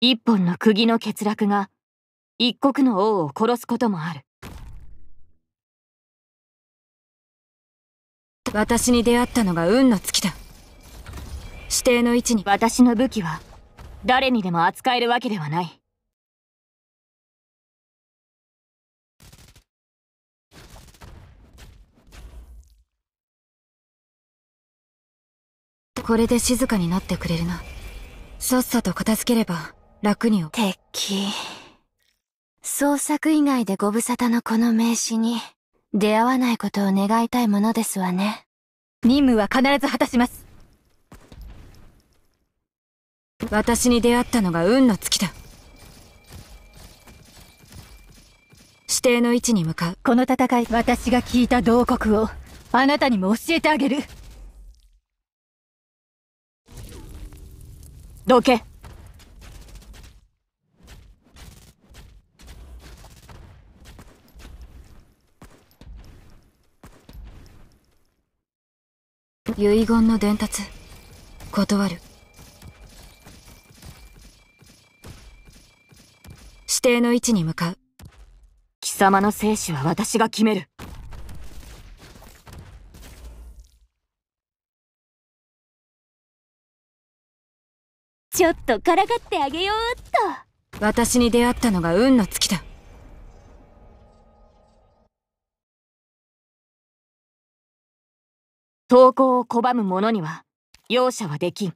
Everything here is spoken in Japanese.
一本の釘の欠落が一国の王を殺すこともある私に出会ったのが運の月だ指定の位置に私の武器は誰にでも扱えるわけではないこれで静かになってくれるなさっさと片付ければ楽に敵。創作以外でご無沙汰のこの名刺に出会わないことを願いたいものですわね。任務は必ず果たします。私に出会ったのが運の月だ。指定の位置に向かう。この戦い、私が聞いた慟国をあなたにも教えてあげる。どけ遺言の伝達断る指定の位置に向かう貴様の生死は私が決めるちょっとからかってあげようっと私に出会ったのが運の月だ投降を拒む者には容赦はできん。